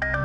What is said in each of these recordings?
you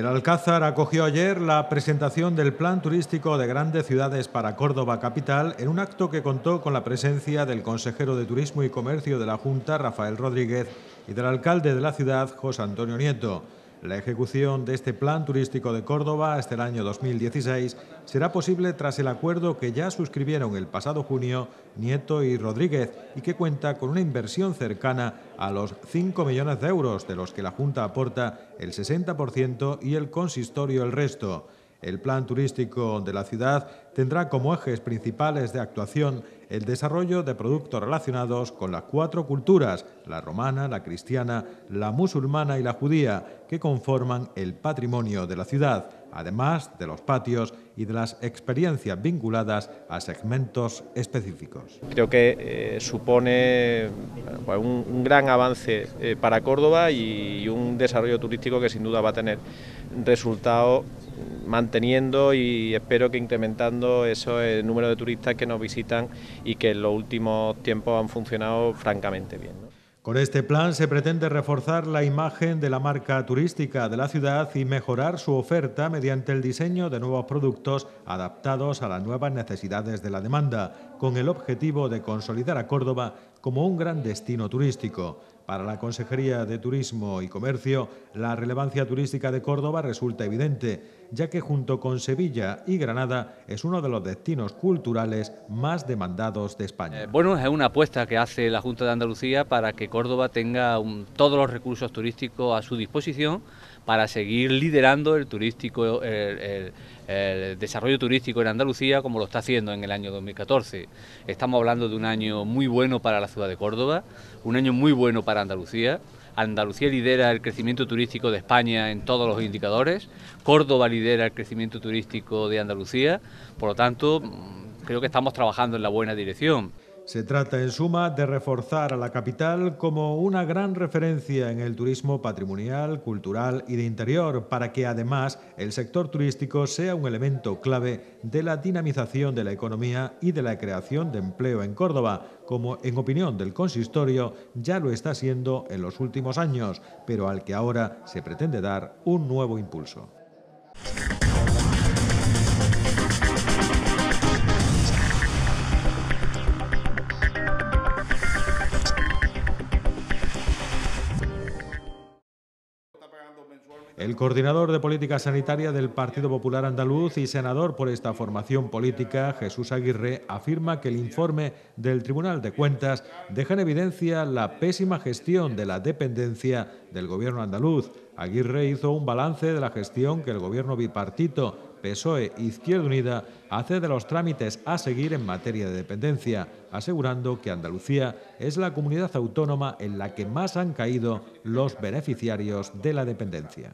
El Alcázar acogió ayer la presentación del Plan Turístico de Grandes Ciudades para Córdoba Capital en un acto que contó con la presencia del consejero de Turismo y Comercio de la Junta, Rafael Rodríguez, y del alcalde de la ciudad, José Antonio Nieto. La ejecución de este plan turístico de Córdoba hasta el año 2016 será posible tras el acuerdo que ya suscribieron el pasado junio Nieto y Rodríguez y que cuenta con una inversión cercana a los 5 millones de euros, de los que la Junta aporta el 60% y el consistorio el resto. El plan turístico de la ciudad tendrá como ejes principales de actuación el desarrollo de productos relacionados con las cuatro culturas, la romana, la cristiana, la musulmana y la judía, que conforman el patrimonio de la ciudad, además de los patios y de las experiencias vinculadas a segmentos específicos. Creo que eh, supone un, gran avance eh, para Córdoba y, un desarrollo turístico que sin duda va a tener resultado manteniendo y espero que incrementando eso el eh, número de turistas que nos visitan y que en los últimos tiempos han funcionado francamente bien. Con este plan se pretende reforzar la imagen de la marca turística de la ciudad y mejorar su oferta mediante el diseño de nuevos productos adaptados a las nuevas necesidades de la demanda, con el objetivo de consolidar a Córdoba como un gran destino turístico. Para la Consejería de Turismo y Comercio, la relevancia turística de Córdoba resulta evidente, ya que junto con Sevilla y Granada es uno de los destinos culturales más demandados de España. Eh, bueno, es una apuesta que hace la Junta de Andalucía para que Córdoba tenga todos los recursos turísticos a su disposición para seguir liderando el turístico, el, desarrollo turístico en Andalucía como lo está haciendo en el año 2014. Estamos hablando de un año muy bueno para la ciudad de Córdoba, un año muy bueno para Andalucía. Andalucía lidera el crecimiento turístico de España en todos los indicadores, Córdoba lidera el crecimiento turístico de Andalucía, por lo tanto mm, creo que estamos trabajando en la buena dirección. Se trata, en suma, de reforzar a la capital como una gran referencia en el turismo patrimonial, cultural y de interior, para que además el sector turístico sea un elemento clave de la dinamización de la economía y de la creación de empleo en Córdoba, como en opinión del consistorio ya lo está siendo en los últimos años, pero al que ahora se pretende dar un nuevo impulso. El coordinador de política sanitaria del Partido Popular Andaluz y senador por esta formación política, Jesús Aguirre, afirma que el informe del Tribunal de Cuentas deja en evidencia la pésima gestión de la dependencia del gobierno andaluz. Aguirre hizo un balance de la gestión que el gobierno bipartito PSOE, Izquierda Unida, hace de los trámites a seguir en materia de dependencia, asegurando que Andalucía es la comunidad autónoma en la que más han caído los beneficiarios de la dependencia.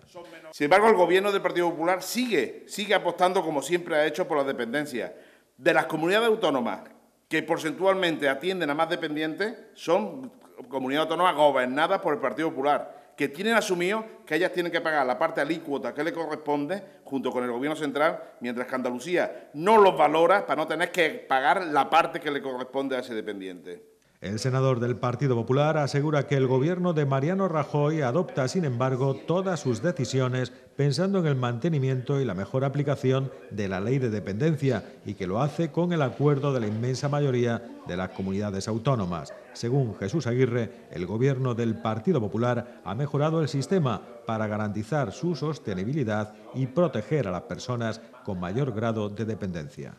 Sin embargo, el Gobierno del Partido Popular sigue, sigue apostando, como siempre ha hecho, por las dependencias. De las comunidades autónomas que porcentualmente atienden a más dependientes, son comunidades autónomas gobernadas por el Partido Popular que tienen asumido que ellas tienen que pagar la parte alícuota que le corresponde junto con el Gobierno Central, mientras que Andalucía no los valora para no tener que pagar la parte que le corresponde a ese dependiente. El senador del Partido Popular asegura que el gobierno de Mariano Rajoy adopta, sin embargo, todas sus decisiones pensando en el mantenimiento y la mejor aplicación de la ley de dependencia y que lo hace con el acuerdo de la inmensa mayoría de las comunidades autónomas. Según Jesús Aguirre, el gobierno del Partido Popular ha mejorado el sistema para garantizar su sostenibilidad y proteger a las personas con mayor grado de dependencia.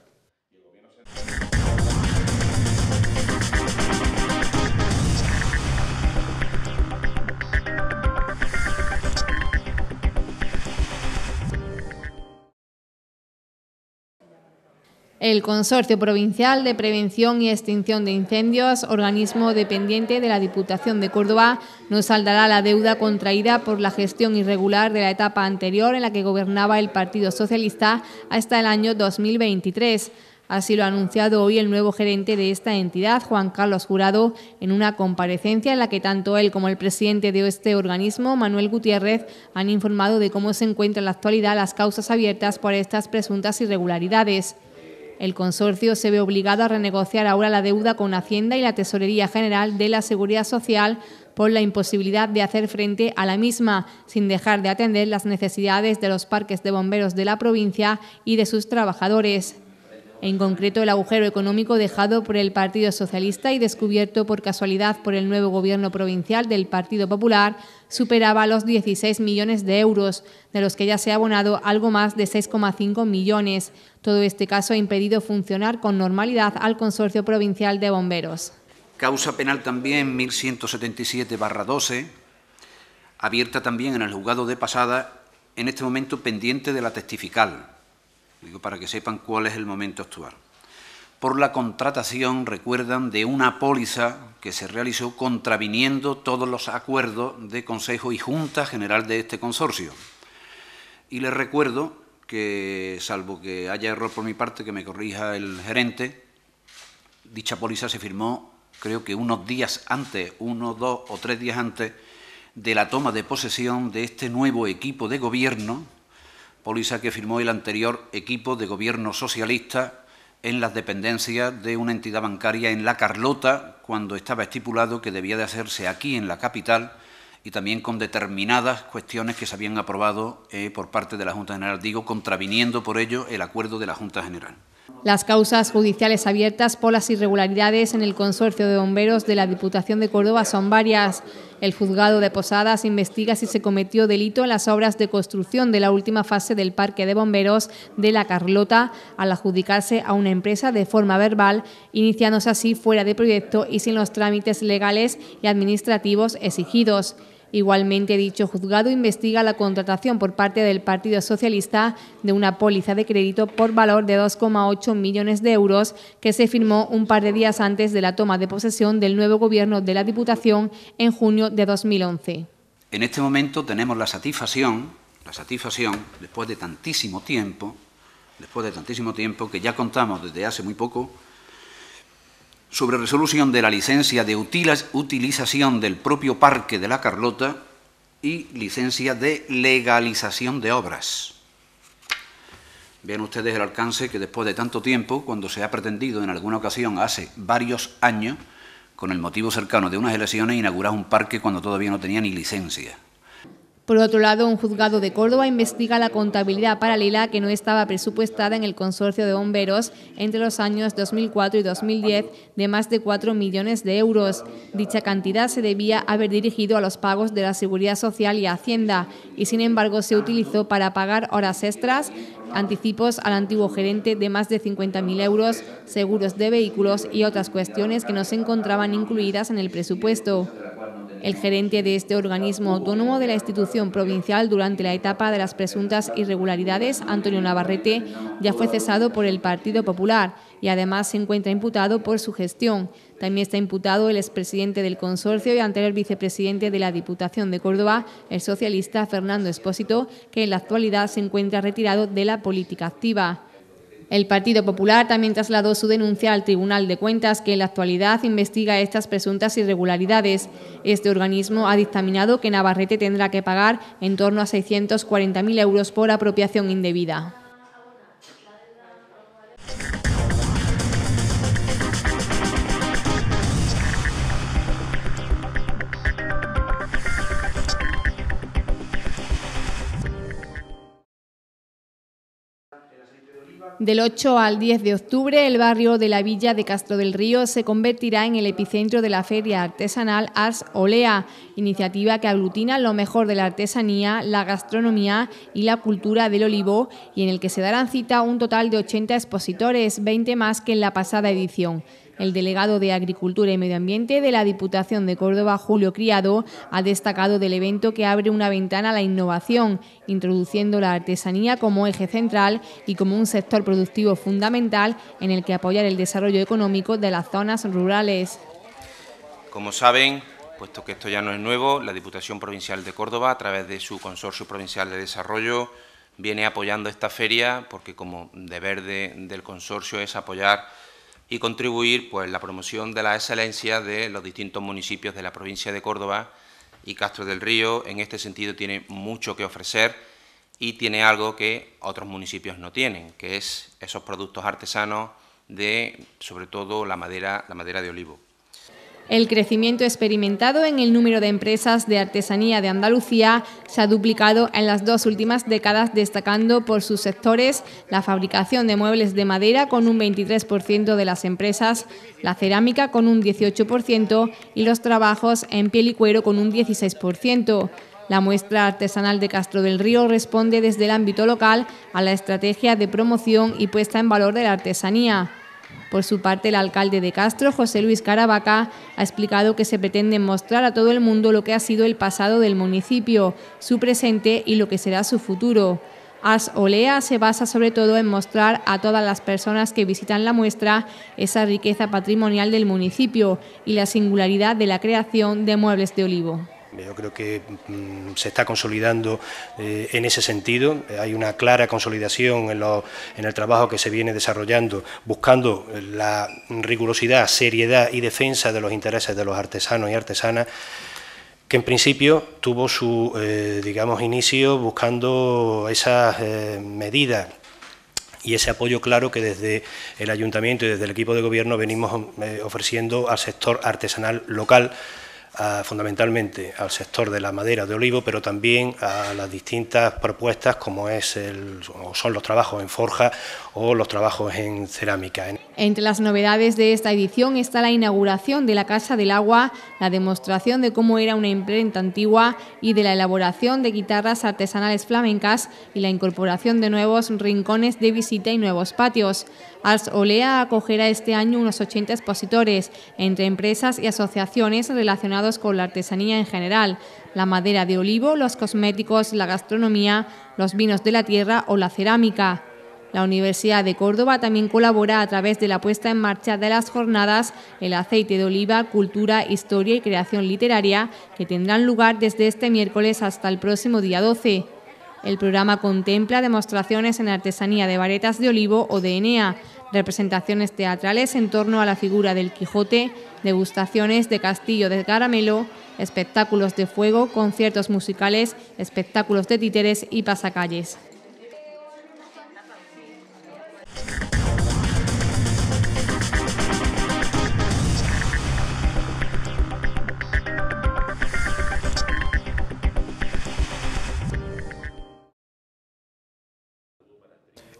El Consorcio Provincial de Prevención y Extinción de Incendios, organismo dependiente de la Diputación de Córdoba, nos saldará la deuda contraída por la gestión irregular de la etapa anterior en la que gobernaba el Partido Socialista hasta el año 2023. Así lo ha anunciado hoy el nuevo gerente de esta entidad, Juan Carlos Jurado, en una comparecencia en la que tanto él como el presidente de este organismo, Manuel Gutiérrez, han informado de cómo se encuentran en la actualidad las causas abiertas por estas presuntas irregularidades. El consorcio se ve obligado a renegociar ahora la deuda con Hacienda y la Tesorería General de la Seguridad Social por la imposibilidad de hacer frente a la misma, sin dejar de atender las necesidades de los parques de bomberos de la provincia y de sus trabajadores en concreto el agujero económico dejado por el Partido Socialista y descubierto por casualidad por el nuevo gobierno provincial del Partido Popular superaba los 16 millones de euros, de los que ya se ha abonado algo más de 6,5 millones. Todo este caso ha impedido funcionar con normalidad al Consorcio Provincial de Bomberos. Causa penal también 1177-12, abierta también en el juzgado de pasada, en este momento pendiente de la testifical para que sepan cuál es el momento actual, por la contratación, recuerdan, de una póliza que se realizó contraviniendo todos los acuerdos de Consejo y Junta General de este consorcio. Y les recuerdo que, salvo que haya error por mi parte, que me corrija el gerente, dicha póliza se firmó creo que unos días antes, ...uno, dos o tres días antes de la toma de posesión de este nuevo equipo de gobierno Olisa que firmó el anterior equipo de gobierno socialista en las dependencias de una entidad bancaria en La Carlota, cuando estaba estipulado que debía de hacerse aquí, en la capital, y también con determinadas cuestiones que se habían aprobado eh, por parte de la Junta General, digo, contraviniendo por ello el acuerdo de la Junta General. Las causas judiciales abiertas por las irregularidades en el consorcio de bomberos de la Diputación de Córdoba son varias. El juzgado de Posadas investiga si se cometió delito en las obras de construcción de la última fase del Parque de Bomberos de La Carlota al adjudicarse a una empresa de forma verbal, iniciándose así fuera de proyecto y sin los trámites legales y administrativos exigidos. Igualmente, dicho juzgado investiga la contratación por parte del Partido Socialista de una póliza de crédito por valor de 2,8 millones de euros que se firmó un par de días antes de la toma de posesión del nuevo gobierno de la Diputación en junio de 2011. En este momento tenemos la satisfacción, la satisfacción, después de tantísimo tiempo, después de tantísimo tiempo que ya contamos desde hace muy poco sobre resolución de la licencia de utilización del propio Parque de la Carlota y licencia de legalización de obras. Vean ustedes el alcance que después de tanto tiempo, cuando se ha pretendido en alguna ocasión hace varios años, con el motivo cercano de unas elecciones, inaugurar un parque cuando todavía no tenía ni licencia. Por otro lado, un juzgado de Córdoba investiga la contabilidad paralela que no estaba presupuestada en el consorcio de bomberos entre los años 2004 y 2010 de más de 4 millones de euros. Dicha cantidad se debía haber dirigido a los pagos de la Seguridad Social y Hacienda y, sin embargo, se utilizó para pagar horas extras, anticipos al antiguo gerente de más de 50.000 euros, seguros de vehículos y otras cuestiones que no se encontraban incluidas en el presupuesto. El gerente de este organismo autónomo de la institución provincial durante la etapa de las presuntas irregularidades, Antonio Navarrete, ya fue cesado por el Partido Popular y además se encuentra imputado por su gestión. También está imputado el expresidente del consorcio y anterior vicepresidente de la Diputación de Córdoba, el socialista Fernando Espósito, que en la actualidad se encuentra retirado de la política activa. El Partido Popular también trasladó su denuncia al Tribunal de Cuentas, que en la actualidad investiga estas presuntas irregularidades. Este organismo ha dictaminado que Navarrete tendrá que pagar en torno a 640.000 euros por apropiación indebida. Del 8 al 10 de octubre, el barrio de la Villa de Castro del Río se convertirá en el epicentro de la feria artesanal Ars Olea, iniciativa que aglutina lo mejor de la artesanía, la gastronomía y la cultura del olivo y en el que se darán cita un total de 80 expositores, 20 más que en la pasada edición. El delegado de Agricultura y Medio Ambiente de la Diputación de Córdoba, Julio Criado, ha destacado del evento que abre una ventana a la innovación, introduciendo la artesanía como eje central y como un sector productivo fundamental en el que apoyar el desarrollo económico de las zonas rurales. Como saben, puesto que esto ya no es nuevo, la Diputación Provincial de Córdoba, a través de su Consorcio Provincial de Desarrollo, viene apoyando esta feria porque como deber del consorcio es apoyar y contribuir pues, la promoción de la excelencia de los distintos municipios de la provincia de Córdoba y Castro del Río. En este sentido tiene mucho que ofrecer y tiene algo que otros municipios no tienen, que es esos productos artesanos de, sobre todo, la madera, la madera de olivo. El crecimiento experimentado en el número de empresas de artesanía de Andalucía se ha duplicado en las dos últimas décadas, destacando por sus sectores la fabricación de muebles de madera con un 23% de las empresas, la cerámica con un 18% y los trabajos en piel y cuero con un 16%. La muestra artesanal de Castro del Río responde desde el ámbito local a la estrategia de promoción y puesta en valor de la artesanía. Por su parte, el alcalde de Castro, José Luis Caravaca, ha explicado que se pretende mostrar a todo el mundo lo que ha sido el pasado del municipio, su presente y lo que será su futuro. As Olea se basa sobre todo en mostrar a todas las personas que visitan la muestra esa riqueza patrimonial del municipio y la singularidad de la creación de muebles de olivo. Eh, yo creo que mm, se está consolidando eh, en ese sentido. Eh, hay una clara consolidación en, el trabajo que se viene desarrollando, buscando la rigurosidad, seriedad y defensa de los intereses de los artesanos y artesanas que en principio tuvo su, digamos, inicio buscando esas medidas y ese apoyo claro que desde el ayuntamiento y desde el equipo de gobierno venimos ofreciendo al sector artesanal local fundamentalmente al sector de la madera de olivo, pero también a las distintas propuestas como es el, son los trabajos en forja o los trabajos en cerámica. Entre las novedades de esta edición está la inauguración de la Casa del Agua, la demostración de cómo era una imprenta antigua y de la elaboración de guitarras artesanales flamencas y la incorporación de nuevos rincones de visita y nuevos patios. Olea acogerá este año unos 80 expositores, entre empresas y asociaciones relacionados con la artesanía en general, la madera de olivo, los cosméticos, la gastronomía, los vinos de la tierra o la cerámica. La Universidad de Córdoba también colabora a través de la puesta en marcha de las jornadas El aceite de oliva, cultura, historia y creación literaria, que tendrán lugar desde este miércoles hasta el próximo día 12. El programa contempla demostraciones en artesanía de varetas de olivo o de enea, representaciones teatrales en torno a la figura del Quijote, degustaciones de castillo de caramelo, espectáculos de fuego, conciertos musicales, espectáculos de títeres y pasacalles.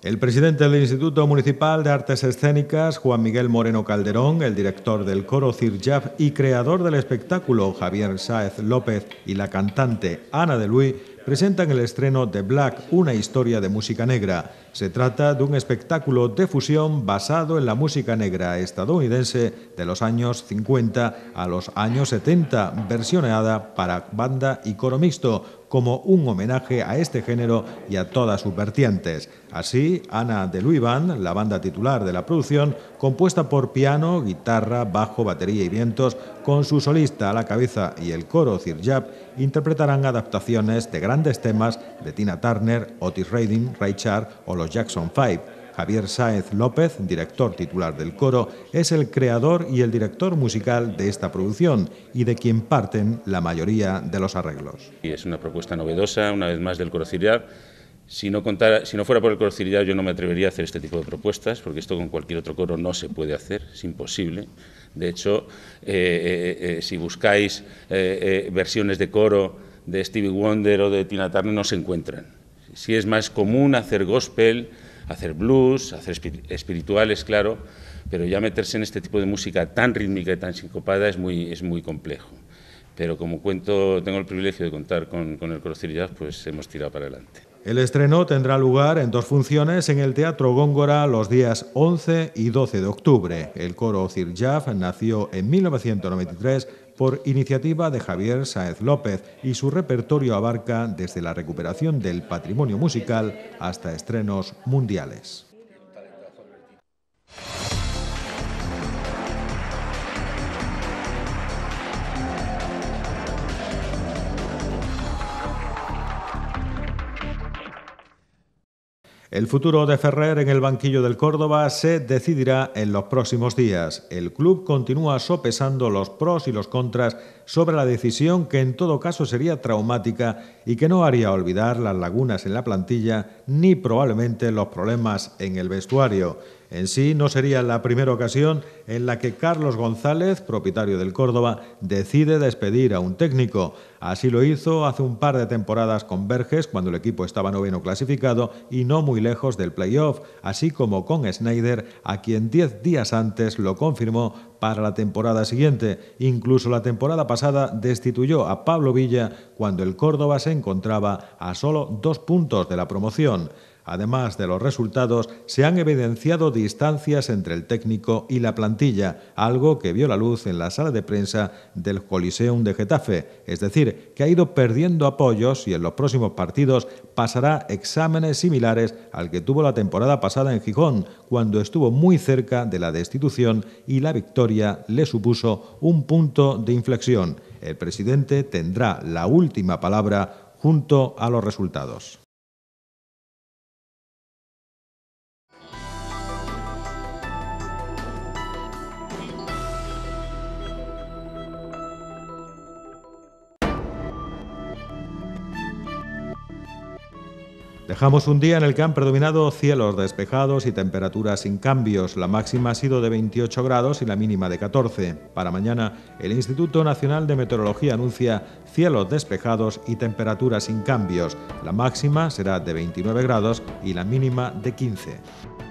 El presidente del Instituto Municipal de Artes Escénicas, Juan Miguel Moreno Calderón, el director del coro Cirjaf y creador del espectáculo, Javier Sáez López, y la cantante Ana de Luis, presentan el estreno de Black, una historia de música negra. Se trata de un espectáculo de fusión basado en la música negra estadounidense de los años 50 a los años 70, versionada para banda y coro mixto, como un homenaje a este género y a todas sus vertientes. Así, Ana de Luivan, la banda titular de la producción, compuesta por piano, guitarra, bajo, batería y vientos, con su solista a la cabeza y el coro Zirjap. interpretarán adaptaciones de grandes temas de Tina Turner, Otis Redding, Ray o los Jackson Five Javier Sáez López, director titular del coro, es el creador y el director musical de esta producción y de quien parten la mayoría de los arreglos. Y es una propuesta novedosa, una vez más, del coro cirial. Si no, fuera por el coro yo no me atrevería a hacer este tipo de propuestas, porque esto con cualquier otro coro no se puede hacer, es imposible. De hecho, eh, eh, eh, si buscáis versiones de coro de Stevie Wonder o de Tina Turner, no se encuentran. Si es más común hacer gospel, hacer blues, hacer espirituales, claro, pero ya meterse en este tipo de música tan rítmica y tan sincopada es muy, es muy complejo. Pero como cuento, tengo el privilegio de contar con, con el Coro Jazz, pues hemos tirado para adelante. El estreno tendrá lugar en dos funciones en el Teatro Góngora los días 11 y 12 de octubre. El coro Cirjaf nació en 1993 por iniciativa de Javier Saez López y su repertorio abarca desde la recuperación del patrimonio musical hasta estrenos mundiales. El futuro de Ferrer en el banquillo del Córdoba se decidirá en los próximos días. El club continúa sopesando los pros y los contras sobre la decisión que en todo caso sería traumática y que no haría olvidar las lagunas en la plantilla ni probablemente los problemas en el vestuario. En sí, no sería la primera ocasión en la que Carlos González, propietario del Córdoba, decide despedir a un técnico. Así lo hizo hace un par de temporadas con Verges, cuando el equipo estaba noveno clasificado y no muy lejos del playoff, así como con Snyder, a quien diez días antes lo confirmó para la temporada siguiente. Incluso la temporada pasada destituyó a Pablo Villa cuando el Córdoba se encontraba a solo dos puntos de la promoción. Además de los resultados, se han evidenciado distancias entre el técnico y la plantilla, algo que vio la luz en la sala de prensa del Coliseum de Getafe, es decir, que ha ido perdiendo apoyos y en los próximos partidos pasará exámenes similares al que tuvo la temporada pasada en Gijón, cuando estuvo muy cerca de la destitución y la victoria le supuso un punto de inflexión. El presidente tendrá la última palabra junto a los resultados. Dejamos un día en el que han predominado cielos despejados y temperaturas sin cambios. La máxima ha sido de 28 grados y la mínima de 14. Para mañana, el Instituto Nacional de Meteorología anuncia cielos despejados y temperaturas sin cambios. La máxima será de 29 grados y la mínima de 15.